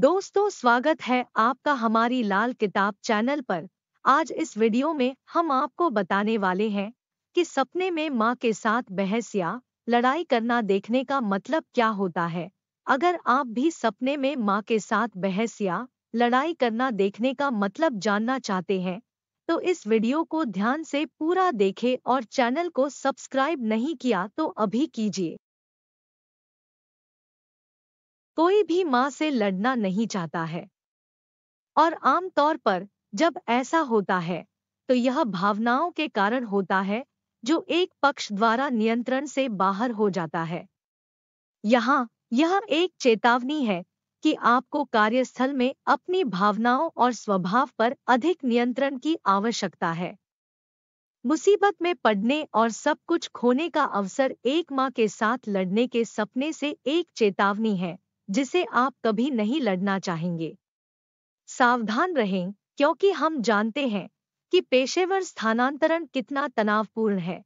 दोस्तों स्वागत है आपका हमारी लाल किताब चैनल पर आज इस वीडियो में हम आपको बताने वाले हैं कि सपने में माँ के साथ बहस या लड़ाई करना देखने का मतलब क्या होता है अगर आप भी सपने में माँ के साथ बहस या लड़ाई करना देखने का मतलब जानना चाहते हैं तो इस वीडियो को ध्यान से पूरा देखें और चैनल को सब्सक्राइब नहीं किया तो अभी कीजिए कोई भी मां से लड़ना नहीं चाहता है और आमतौर पर जब ऐसा होता है तो यह भावनाओं के कारण होता है जो एक पक्ष द्वारा नियंत्रण से बाहर हो जाता है यहां यह एक चेतावनी है कि आपको कार्यस्थल में अपनी भावनाओं और स्वभाव पर अधिक नियंत्रण की आवश्यकता है मुसीबत में पड़ने और सब कुछ खोने का अवसर एक माँ के साथ लड़ने के सपने से एक चेतावनी है जिसे आप कभी नहीं लड़ना चाहेंगे सावधान रहें क्योंकि हम जानते हैं कि पेशेवर स्थानांतरण कितना तनावपूर्ण है